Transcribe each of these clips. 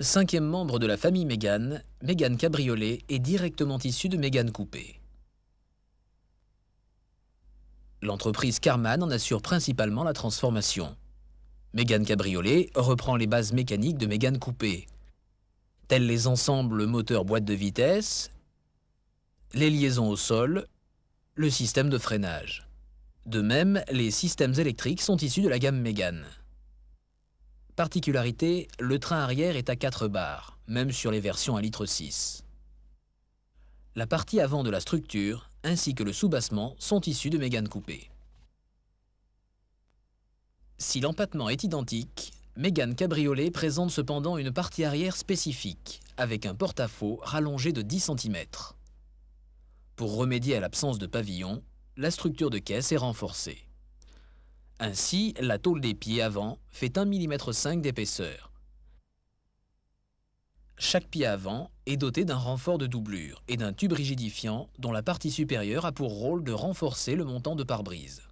Cinquième membre de la famille Mégane, Mégane Cabriolet est directement issu de Mégane Coupé. L'entreprise Carman en assure principalement la transformation. Mégane Cabriolet reprend les bases mécaniques de Mégane Coupé, tels les ensembles moteur boîte de vitesse, les liaisons au sol, le système de freinage. De même, les systèmes électriques sont issus de la gamme Mégane. Particularité, le train arrière est à 4 barres, même sur les versions à litre 6. La partie avant de la structure, ainsi que le soubassement, sont issus de méganes coupées. Si l'empattement est identique, Mégane Cabriolet présente cependant une partie arrière spécifique, avec un porte-à-faux rallongé de 10 cm. Pour remédier à l'absence de pavillon, la structure de caisse est renforcée. Ainsi, la tôle des pieds avant fait 1,5 mm d'épaisseur. Chaque pied avant est doté d'un renfort de doublure et d'un tube rigidifiant dont la partie supérieure a pour rôle de renforcer le montant de pare-brise.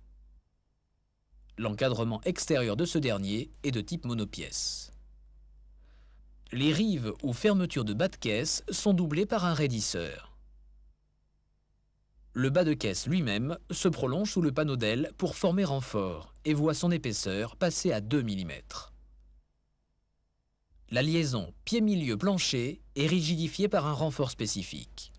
L'encadrement extérieur de ce dernier est de type monopièce. Les rives ou fermetures de bas de caisse sont doublées par un raidisseur. Le bas de caisse lui-même se prolonge sous le panneau d'aile pour former renfort et voit son épaisseur passer à 2 mm. La liaison pied-milieu plancher est rigidifiée par un renfort spécifique.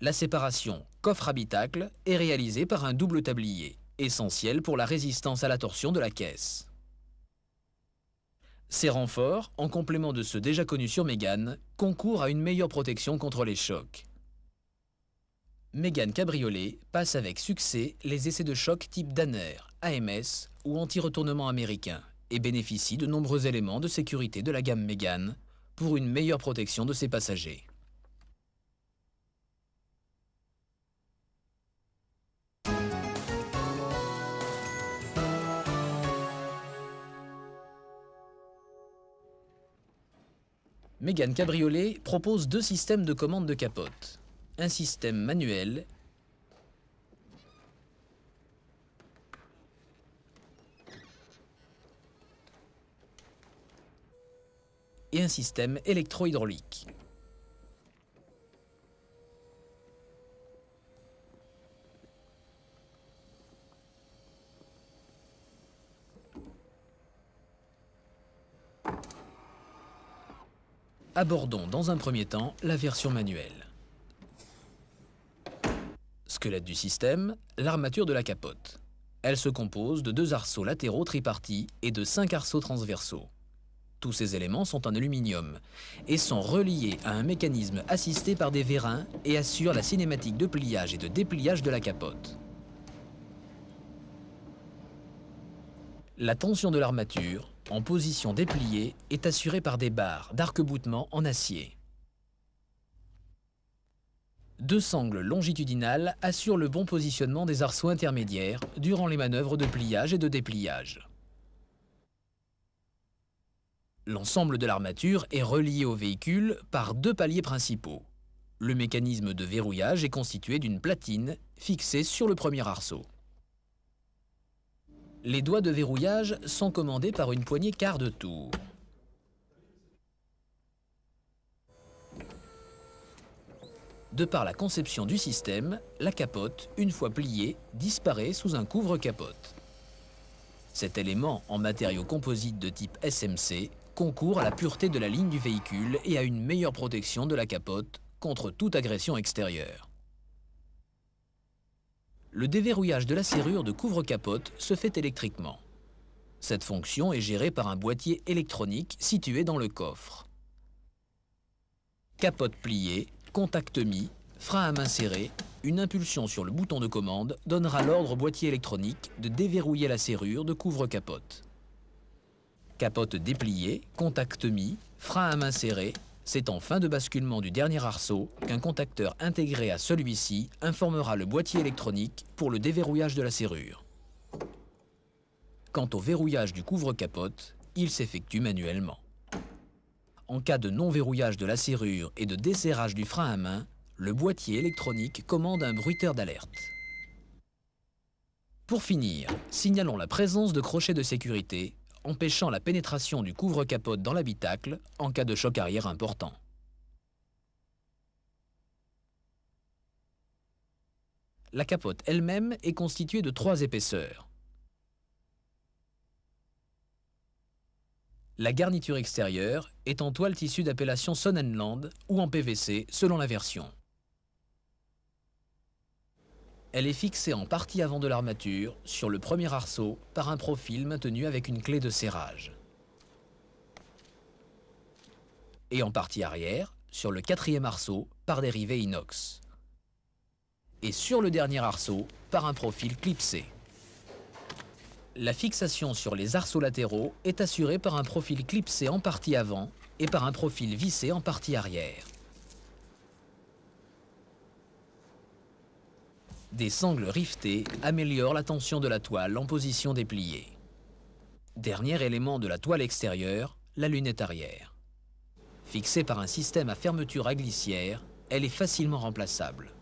La séparation coffre-habitacle est réalisée par un double tablier, essentiel pour la résistance à la torsion de la caisse. Ces renforts, en complément de ceux déjà connus sur Mégane, concourent à une meilleure protection contre les chocs. Mégane Cabriolet passe avec succès les essais de choc type Danner, AMS ou anti-retournement américain et bénéficie de nombreux éléments de sécurité de la gamme Mégane pour une meilleure protection de ses passagers. Mégane Cabriolet propose deux systèmes de commande de capote un système manuel et un système électrohydraulique. Abordons dans un premier temps la version manuelle. Squelette du système, l'armature de la capote. Elle se compose de deux arceaux latéraux tripartis et de cinq arceaux transversaux. Tous ces éléments sont en aluminium et sont reliés à un mécanisme assisté par des vérins et assurent la cinématique de pliage et de dépliage de la capote. La tension de l'armature, en position dépliée, est assurée par des barres d'arc-boutement en acier. Deux sangles longitudinales assurent le bon positionnement des arceaux intermédiaires durant les manœuvres de pliage et de dépliage. L'ensemble de l'armature est relié au véhicule par deux paliers principaux. Le mécanisme de verrouillage est constitué d'une platine fixée sur le premier arceau. Les doigts de verrouillage sont commandés par une poignée quart de tour. de par la conception du système, la capote, une fois pliée, disparaît sous un couvre-capote. Cet élément en matériaux composites de type SMC concourt à la pureté de la ligne du véhicule et à une meilleure protection de la capote contre toute agression extérieure. Le déverrouillage de la serrure de couvre-capote se fait électriquement. Cette fonction est gérée par un boîtier électronique situé dans le coffre. Capote pliée, Contact mis, frein à main serré, une impulsion sur le bouton de commande donnera l'ordre au boîtier électronique de déverrouiller la serrure de couvre-capote. Capote dépliée, contact mis, frein à main serré, c'est en fin de basculement du dernier arceau qu'un contacteur intégré à celui-ci informera le boîtier électronique pour le déverrouillage de la serrure. Quant au verrouillage du couvre-capote, il s'effectue manuellement en cas de non-verrouillage de la serrure et de desserrage du frein à main, le boîtier électronique commande un bruiteur d'alerte. Pour finir, signalons la présence de crochets de sécurité, empêchant la pénétration du couvre-capote dans l'habitacle en cas de choc arrière important. La capote elle-même est constituée de trois épaisseurs. La garniture extérieure est en toile tissu d'appellation Sonnenland ou en PVC selon la version. Elle est fixée en partie avant de l'armature sur le premier arceau par un profil maintenu avec une clé de serrage. Et en partie arrière sur le quatrième arceau par dérivé inox. Et sur le dernier arceau par un profil clipsé. La fixation sur les arceaux latéraux est assurée par un profil clipsé en partie avant et par un profil vissé en partie arrière. Des sangles riftées améliorent la tension de la toile en position dépliée. Dernier élément de la toile extérieure, la lunette arrière. Fixée par un système à fermeture à glissière, elle est facilement remplaçable.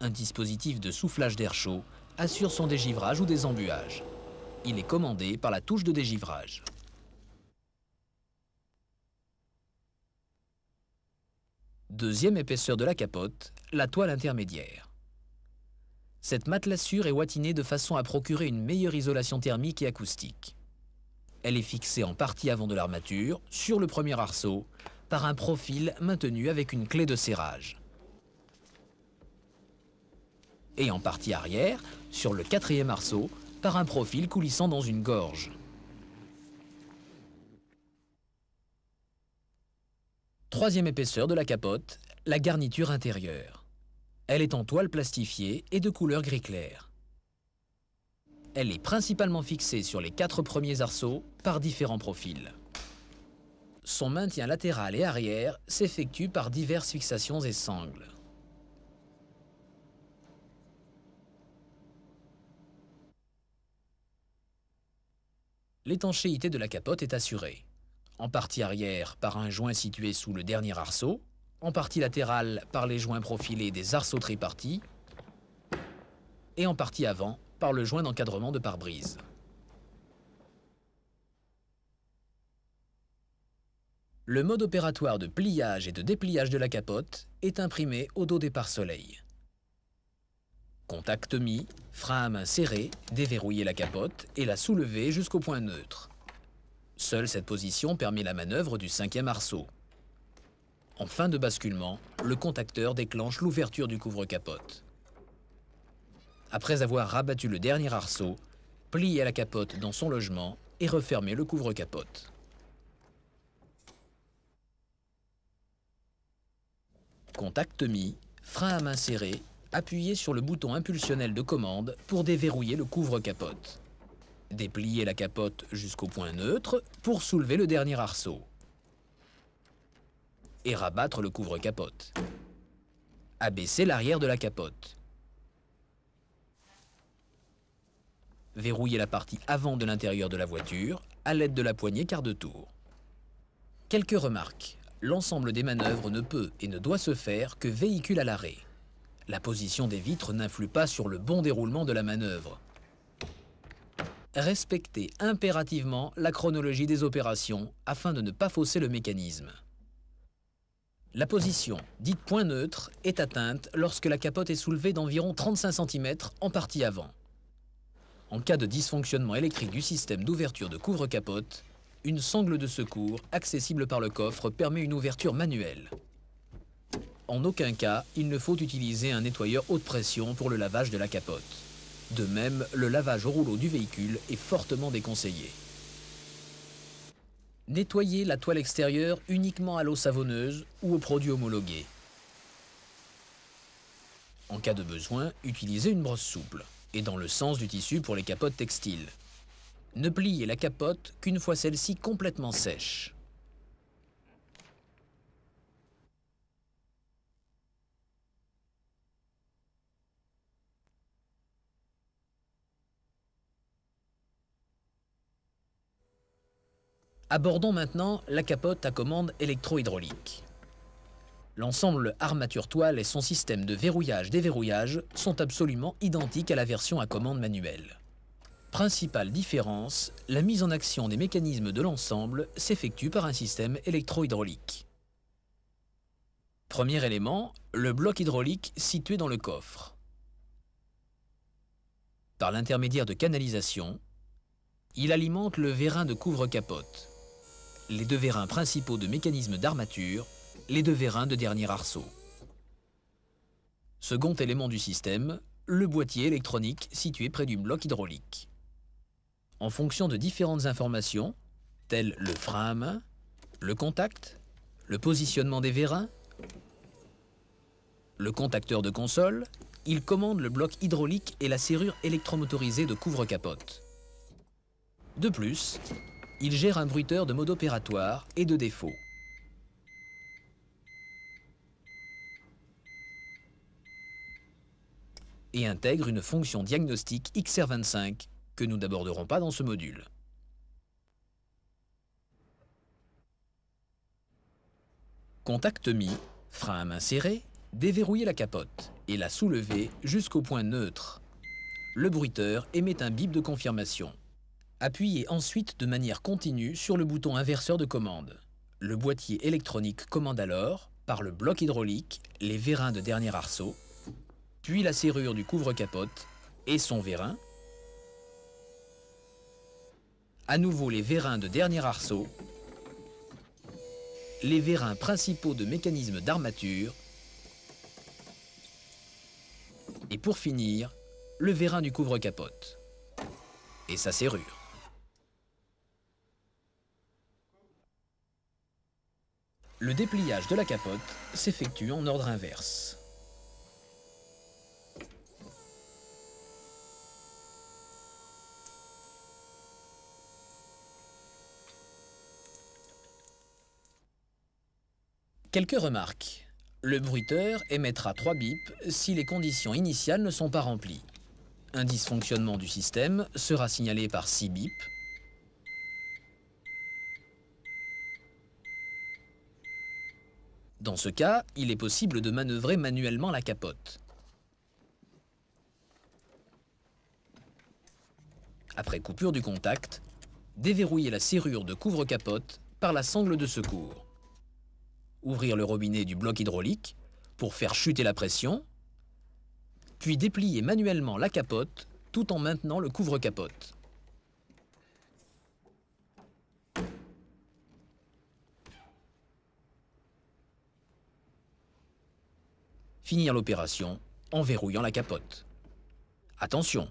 Un dispositif de soufflage d'air chaud assure son dégivrage ou désembuage. Il est commandé par la touche de dégivrage. Deuxième épaisseur de la capote, la toile intermédiaire. Cette matelassure est ouatinée de façon à procurer une meilleure isolation thermique et acoustique. Elle est fixée en partie avant de l'armature, sur le premier arceau, par un profil maintenu avec une clé de serrage. Et en partie arrière, sur le quatrième arceau, par un profil coulissant dans une gorge. Troisième épaisseur de la capote, la garniture intérieure. Elle est en toile plastifiée et de couleur gris clair. Elle est principalement fixée sur les quatre premiers arceaux par différents profils. Son maintien latéral et arrière s'effectue par diverses fixations et sangles. l'étanchéité de la capote est assurée. En partie arrière par un joint situé sous le dernier arceau, en partie latérale par les joints profilés des arceaux tripartis et en partie avant par le joint d'encadrement de pare-brise. Le mode opératoire de pliage et de dépliage de la capote est imprimé au dos des pare-soleils. Contact mi, frein à main serré, déverrouiller la capote et la soulever jusqu'au point neutre. Seule cette position permet la manœuvre du cinquième arceau. En fin de basculement, le contacteur déclenche l'ouverture du couvre-capote. Après avoir rabattu le dernier arceau, pliez la capote dans son logement et refermer le couvre-capote. Contact Mi, frein à main serré appuyez sur le bouton impulsionnel de commande pour déverrouiller le couvre-capote. Déplier la capote jusqu'au point neutre pour soulever le dernier arceau. Et rabattre le couvre-capote. Abaissez l'arrière de la capote. Verrouillez la partie avant de l'intérieur de la voiture à l'aide de la poignée quart de tour. Quelques remarques. L'ensemble des manœuvres ne peut et ne doit se faire que véhicule à l'arrêt. La position des vitres n'influe pas sur le bon déroulement de la manœuvre. Respectez impérativement la chronologie des opérations afin de ne pas fausser le mécanisme. La position, dite point neutre, est atteinte lorsque la capote est soulevée d'environ 35 cm en partie avant. En cas de dysfonctionnement électrique du système d'ouverture de couvre-capote, une sangle de secours accessible par le coffre permet une ouverture manuelle. En aucun cas, il ne faut utiliser un nettoyeur haute pression pour le lavage de la capote. De même, le lavage au rouleau du véhicule est fortement déconseillé. Nettoyez la toile extérieure uniquement à l'eau savonneuse ou aux produits homologués. En cas de besoin, utilisez une brosse souple et dans le sens du tissu pour les capotes textiles. Ne pliez la capote qu'une fois celle-ci complètement sèche. Abordons maintenant la capote à commande électro-hydraulique. L'ensemble armature toile et son système de verrouillage-déverrouillage sont absolument identiques à la version à commande manuelle. Principale différence, la mise en action des mécanismes de l'ensemble s'effectue par un système électro-hydraulique. Premier élément, le bloc hydraulique situé dans le coffre. Par l'intermédiaire de canalisation, il alimente le vérin de couvre-capote les deux vérins principaux de mécanisme d'armature, les deux vérins de dernier arceau. Second élément du système, le boîtier électronique situé près du bloc hydraulique. En fonction de différentes informations, telles le frein à main, le contact, le positionnement des vérins, le contacteur de console, il commande le bloc hydraulique et la serrure électromotorisée de couvre-capote. De plus, il gère un bruiteur de mode opératoire et de défaut. et intègre une fonction diagnostique XR25 que nous n'aborderons pas dans ce module. Contact mis, frein à main serré, déverrouillez la capote et la soulever jusqu'au point neutre. Le bruiteur émet un bip de confirmation appuyez ensuite de manière continue sur le bouton inverseur de commande. Le boîtier électronique commande alors, par le bloc hydraulique, les vérins de dernier arceau, puis la serrure du couvre-capote et son vérin, à nouveau les vérins de dernier arceau, les vérins principaux de mécanisme d'armature, et pour finir, le vérin du couvre-capote et sa serrure. Le dépliage de la capote s'effectue en ordre inverse. Quelques remarques. Le bruiteur émettra 3 bips si les conditions initiales ne sont pas remplies. Un dysfonctionnement du système sera signalé par 6 bips Dans ce cas, il est possible de manœuvrer manuellement la capote. Après coupure du contact, déverrouiller la serrure de couvre-capote par la sangle de secours. Ouvrir le robinet du bloc hydraulique pour faire chuter la pression, puis déplier manuellement la capote tout en maintenant le couvre-capote. finir l'opération en verrouillant la capote. Attention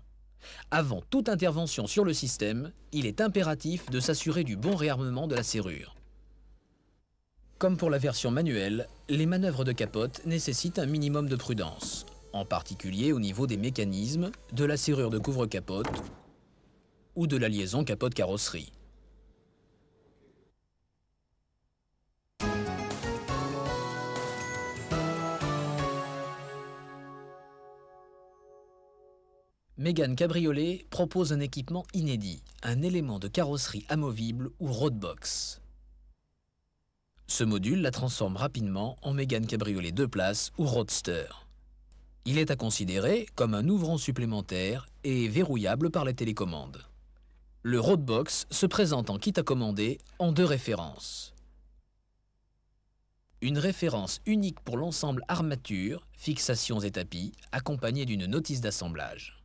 Avant toute intervention sur le système, il est impératif de s'assurer du bon réarmement de la serrure. Comme pour la version manuelle, les manœuvres de capote nécessitent un minimum de prudence, en particulier au niveau des mécanismes, de la serrure de couvre-capote ou de la liaison capote-carrosserie. Mégane Cabriolet propose un équipement inédit, un élément de carrosserie amovible ou roadbox. Ce module la transforme rapidement en Mégane Cabriolet 2 places ou Roadster. Il est à considérer comme un ouvrant supplémentaire et verrouillable par les télécommandes. Le Roadbox se présente en kit à commander en deux références. Une référence unique pour l'ensemble armature, fixations et tapis, accompagnée d'une notice d'assemblage.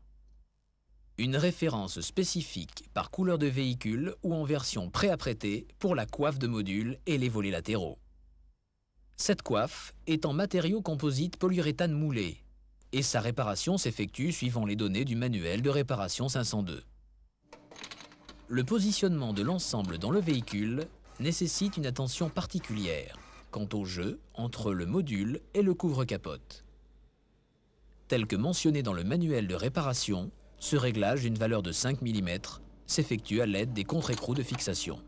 Une référence spécifique par couleur de véhicule ou en version pré-apprêtée pour la coiffe de module et les volets latéraux. Cette coiffe est en matériau composite polyuréthane moulé et sa réparation s'effectue suivant les données du manuel de réparation 502. Le positionnement de l'ensemble dans le véhicule nécessite une attention particulière quant au jeu entre le module et le couvre-capote. Tel que mentionné dans le manuel de réparation, ce réglage d'une valeur de 5 mm s'effectue à l'aide des contre-écrous de fixation.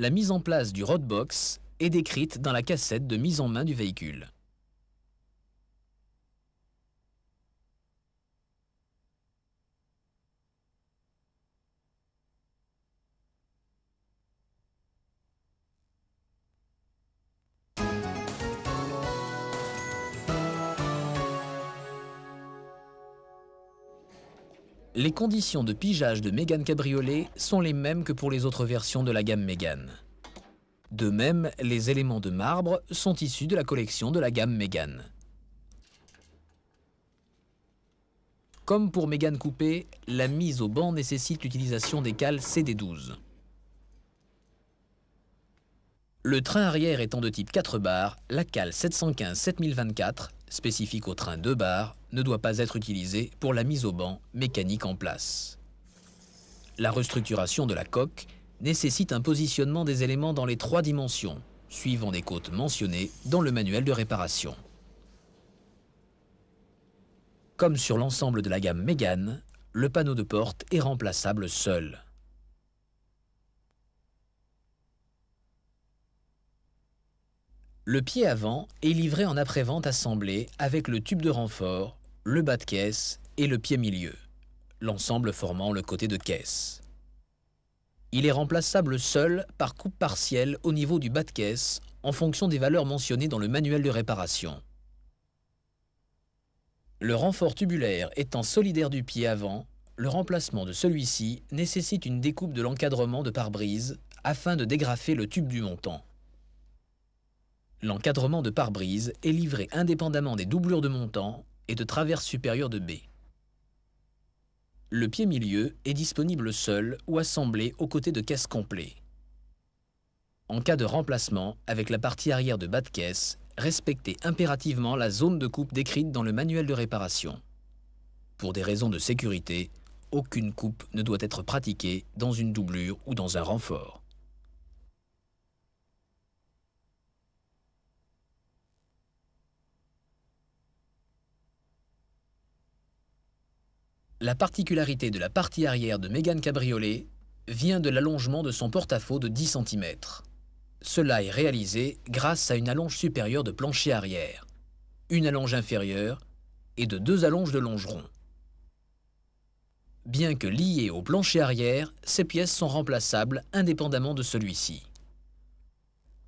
La mise en place du roadbox est décrite dans la cassette de mise en main du véhicule. Les conditions de pigeage de Mégane Cabriolet sont les mêmes que pour les autres versions de la gamme Mégane. De même, les éléments de marbre sont issus de la collection de la gamme Mégane. Comme pour Mégane Coupé, la mise au banc nécessite l'utilisation des cales CD12. Le train arrière étant de type 4 barres, la cale 715-7024, spécifique au train 2 barres, ne doit pas être utilisé pour la mise au banc mécanique en place. La restructuration de la coque nécessite un positionnement des éléments dans les trois dimensions, suivant les côtes mentionnées dans le manuel de réparation. Comme sur l'ensemble de la gamme Mégane, le panneau de porte est remplaçable seul. Le pied avant est livré en après-vente assemblé avec le tube de renfort le bas de caisse et le pied milieu, l'ensemble formant le côté de caisse. Il est remplaçable seul par coupe partielle au niveau du bas de caisse en fonction des valeurs mentionnées dans le manuel de réparation. Le renfort tubulaire étant solidaire du pied avant, le remplacement de celui-ci nécessite une découpe de l'encadrement de pare-brise afin de dégrafer le tube du montant. L'encadrement de pare-brise est livré indépendamment des doublures de montant et de traverse supérieure de B. Le pied milieu est disponible seul ou assemblé aux côtés de caisse complet. En cas de remplacement avec la partie arrière de bas de caisse, respectez impérativement la zone de coupe décrite dans le manuel de réparation. Pour des raisons de sécurité, aucune coupe ne doit être pratiquée dans une doublure ou dans un renfort. La particularité de la partie arrière de Mégane Cabriolet vient de l'allongement de son porte-à-faux de 10 cm. Cela est réalisé grâce à une allonge supérieure de plancher arrière, une allonge inférieure et de deux allonges de longeron. Bien que liées au plancher arrière, ces pièces sont remplaçables indépendamment de celui-ci.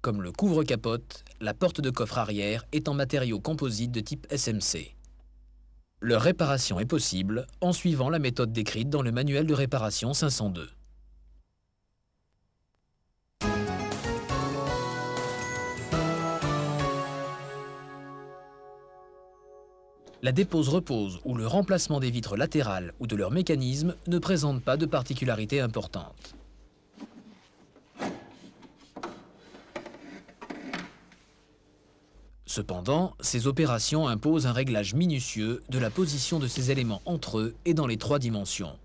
Comme le couvre-capote, la porte de coffre arrière est en matériau composites de type SMC. Leur réparation est possible en suivant la méthode décrite dans le manuel de réparation 502. La dépose repose ou le remplacement des vitres latérales ou de leur mécanisme ne présente pas de particularité importante. Cependant, ces opérations imposent un réglage minutieux de la position de ces éléments entre eux et dans les trois dimensions.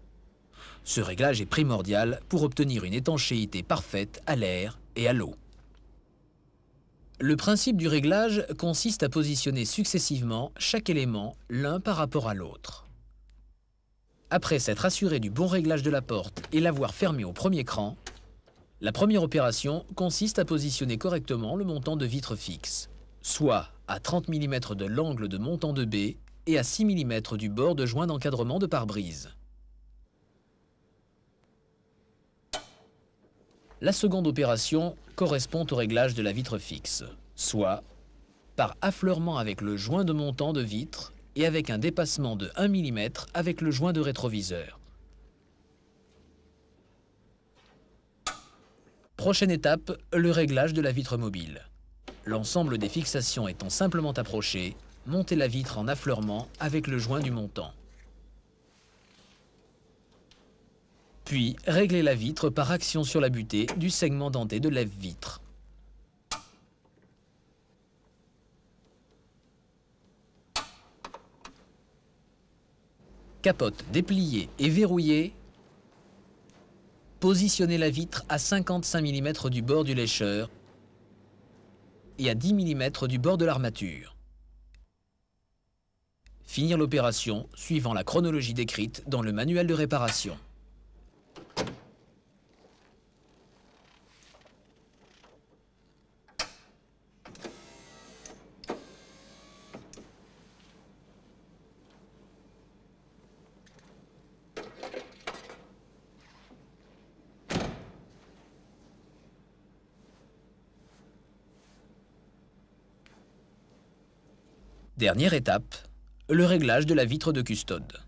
Ce réglage est primordial pour obtenir une étanchéité parfaite à l'air et à l'eau. Le principe du réglage consiste à positionner successivement chaque élément l'un par rapport à l'autre. Après s'être assuré du bon réglage de la porte et l'avoir fermée au premier cran, la première opération consiste à positionner correctement le montant de vitre fixe soit à 30 mm de l'angle de montant de baie et à 6 mm du bord de joint d'encadrement de pare-brise. La seconde opération correspond au réglage de la vitre fixe, soit par affleurement avec le joint de montant de vitre et avec un dépassement de 1 mm avec le joint de rétroviseur. Prochaine étape, le réglage de la vitre mobile. L'ensemble des fixations étant simplement approchées, montez la vitre en affleurement avec le joint du montant. Puis, réglez la vitre par action sur la butée du segment denté de lève-vitre. Capote dépliée et verrouillée. Positionnez la vitre à 55 mm du bord du lécheur et à 10 mm du bord de l'armature. Finir l'opération suivant la chronologie décrite dans le manuel de réparation. Dernière étape, le réglage de la vitre de custode.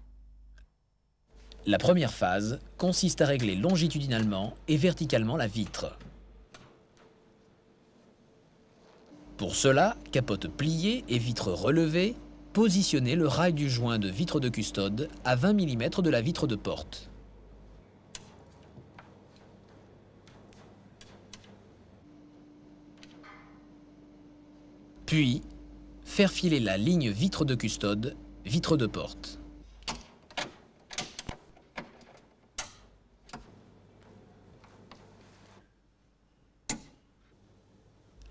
La première phase consiste à régler longitudinalement et verticalement la vitre. Pour cela, capote pliée et vitre relevée, positionnez le rail du joint de vitre de custode à 20 mm de la vitre de porte. Puis, faire filer la ligne vitre de custode, vitre de porte.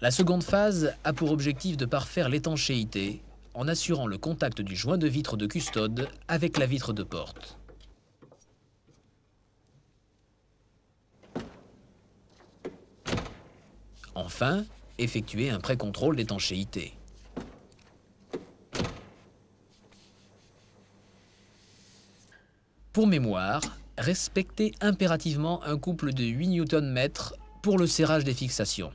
La seconde phase a pour objectif de parfaire l'étanchéité en assurant le contact du joint de vitre de custode avec la vitre de porte. Enfin, effectuer un pré-contrôle d'étanchéité. Pour mémoire, respectez impérativement un couple de 8 Nm pour le serrage des fixations.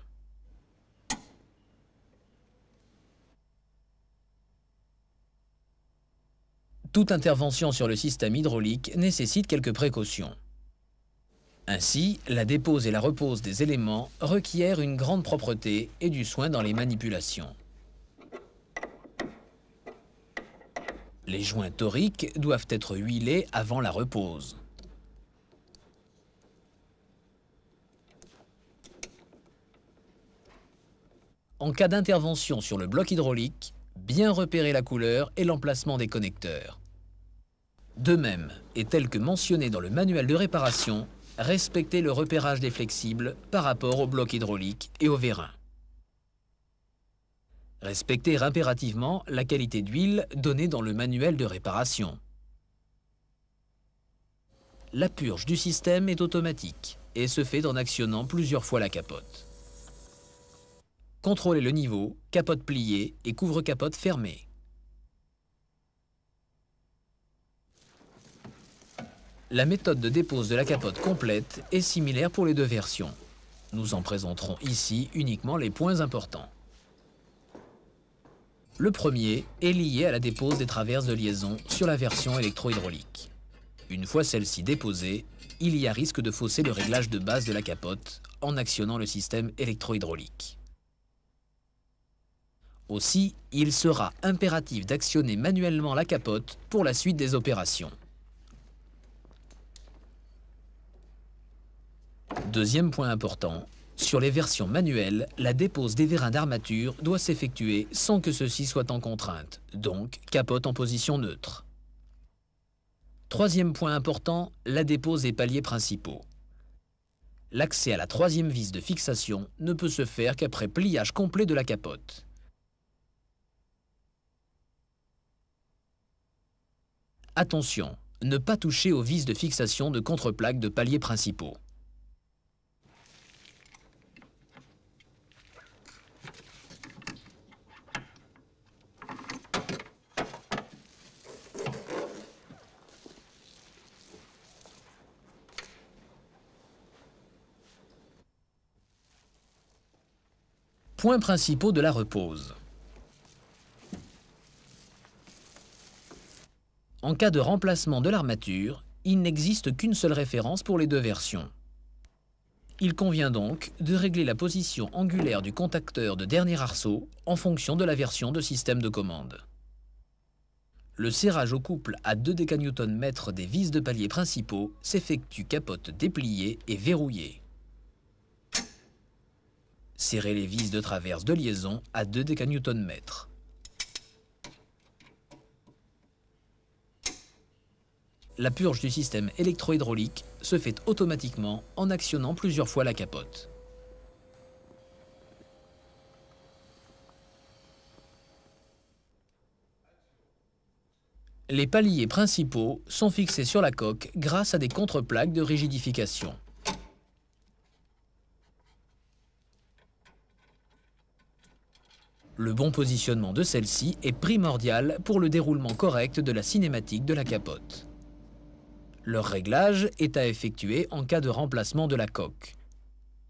Toute intervention sur le système hydraulique nécessite quelques précautions. Ainsi, la dépose et la repose des éléments requièrent une grande propreté et du soin dans les manipulations. Les joints toriques doivent être huilés avant la repose. En cas d'intervention sur le bloc hydraulique, bien repérer la couleur et l'emplacement des connecteurs. De même, et tel que mentionné dans le manuel de réparation, respecter le repérage des flexibles par rapport au bloc hydraulique et au vérin respecter impérativement la qualité d'huile donnée dans le manuel de réparation. La purge du système est automatique et se fait en actionnant plusieurs fois la capote. Contrôlez le niveau, capote pliée et couvre-capote fermée. La méthode de dépose de la capote complète est similaire pour les deux versions. Nous en présenterons ici uniquement les points importants. Le premier est lié à la dépose des traverses de liaison sur la version électrohydraulique. Une fois celle-ci déposée, il y a risque de fausser le réglage de base de la capote en actionnant le système électrohydraulique. Aussi, il sera impératif d'actionner manuellement la capote pour la suite des opérations. Deuxième point important, sur les versions manuelles, la dépose des vérins d'armature doit s'effectuer sans que ceux-ci soient en contrainte, donc capote en position neutre. Troisième point important, la dépose des paliers principaux. L'accès à la troisième vis de fixation ne peut se faire qu'après pliage complet de la capote. Attention, ne pas toucher aux vis de fixation de contreplaques de paliers principaux. points principaux de la repose. En cas de remplacement de l'armature, il n'existe qu'une seule référence pour les deux versions. Il convient donc de régler la position angulaire du contacteur de dernier arceau en fonction de la version de système de commande. Le serrage au couple à 2 mètres des vis de palier principaux s'effectue capote dépliée et verrouillée. Serrez les vis de traverse de liaison à 2 decaNewton-mètres. La purge du système électrohydraulique se fait automatiquement en actionnant plusieurs fois la capote. Les paliers principaux sont fixés sur la coque grâce à des contreplaques de rigidification. Le bon positionnement de celle-ci est primordial pour le déroulement correct de la cinématique de la capote. Leur réglage est à effectuer en cas de remplacement de la coque,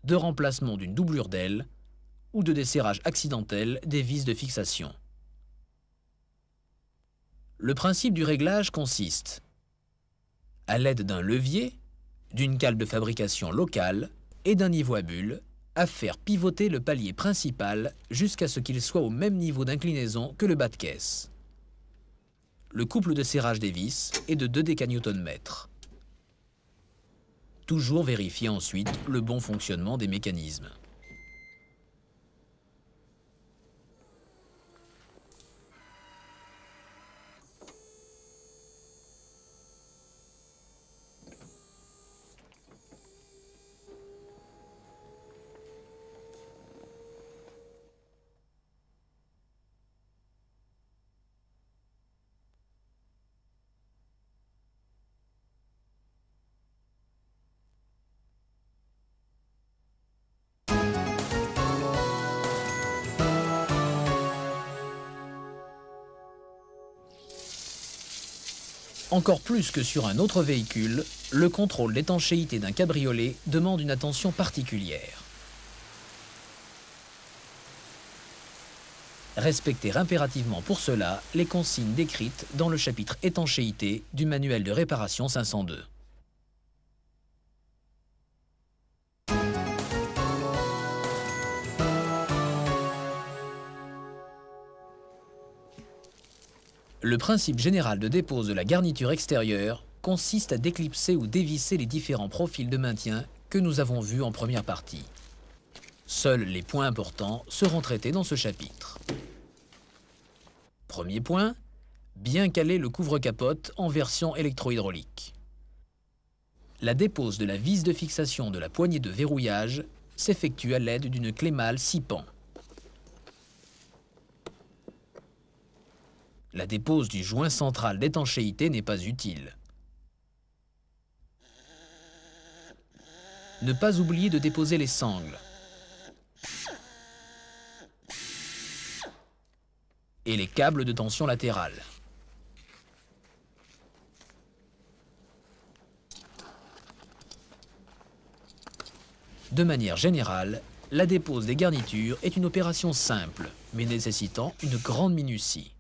de remplacement d'une doublure d'aile ou de desserrage accidentel des vis de fixation. Le principe du réglage consiste à l'aide d'un levier, d'une cale de fabrication locale et d'un niveau à bulles, à faire pivoter le palier principal jusqu'à ce qu'il soit au même niveau d'inclinaison que le bas de caisse. Le couple de serrage des vis est de 2 déca-newton-mètres. Toujours vérifier ensuite le bon fonctionnement des mécanismes. Encore plus que sur un autre véhicule, le contrôle d'étanchéité d'un cabriolet demande une attention particulière. Respecter impérativement pour cela les consignes décrites dans le chapitre étanchéité du manuel de réparation 502. Le principe général de dépose de la garniture extérieure consiste à déclipser ou dévisser les différents profils de maintien que nous avons vus en première partie. Seuls les points importants seront traités dans ce chapitre. Premier point, bien caler le couvre-capote en version électrohydraulique. La dépose de la vis de fixation de la poignée de verrouillage s'effectue à l'aide d'une clé mâle 6 pans. la dépose du joint central d'étanchéité n'est pas utile. Ne pas oublier de déposer les sangles. Et les câbles de tension latérale. De manière générale, la dépose des garnitures est une opération simple, mais nécessitant une grande minutie.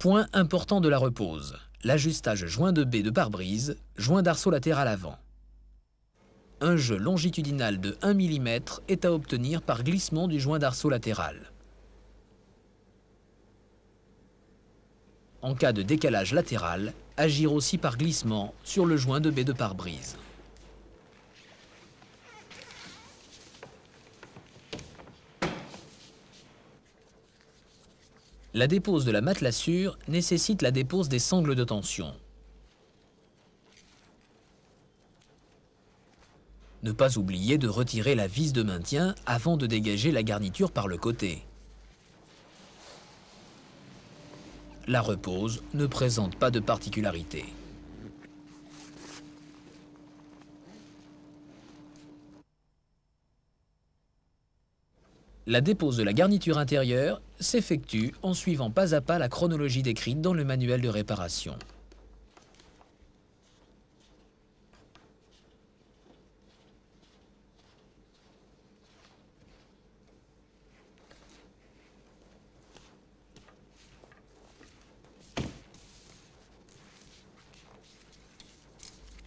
Point important de la repose, l'ajustage joint de baie de pare-brise, joint d'arceau latéral avant. Un jeu longitudinal de 1 mm est à obtenir par glissement du joint d'arceau latéral. En cas de décalage latéral, agir aussi par glissement sur le joint de baie de pare-brise. La dépose de la matelassure nécessite la dépose des sangles de tension. Ne pas oublier de retirer la vis de maintien avant de dégager la garniture par le côté. La repose ne présente pas de particularité. La dépose de la garniture intérieure s'effectue en suivant pas à pas la chronologie décrite dans le manuel de réparation.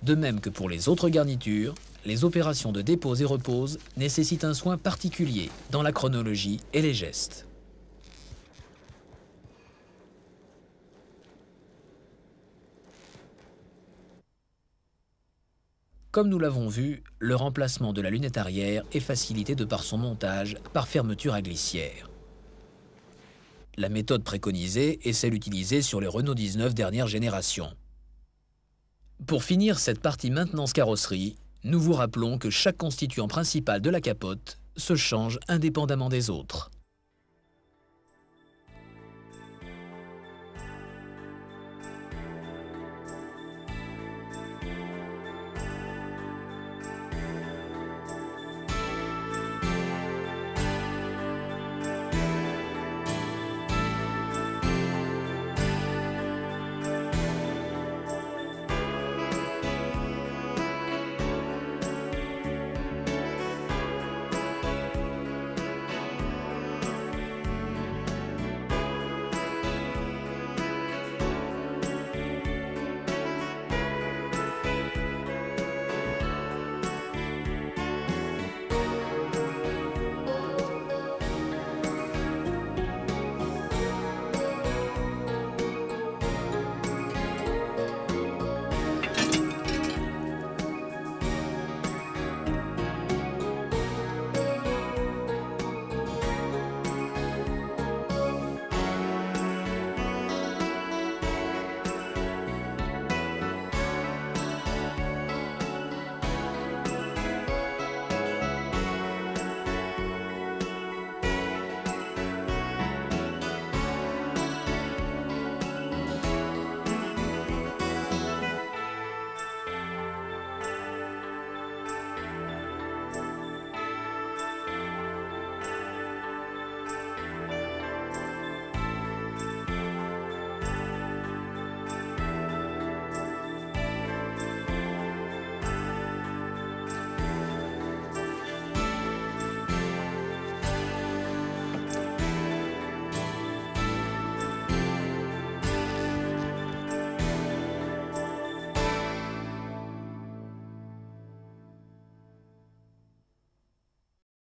De même que pour les autres garnitures, les opérations de dépose et repose nécessitent un soin particulier dans la chronologie et les gestes. Comme nous l'avons vu, le remplacement de la lunette arrière est facilité de par son montage par fermeture à glissière. La méthode préconisée est celle utilisée sur les Renault 19 dernière génération. Pour finir cette partie maintenance carrosserie, nous vous rappelons que chaque constituant principal de la capote se change indépendamment des autres.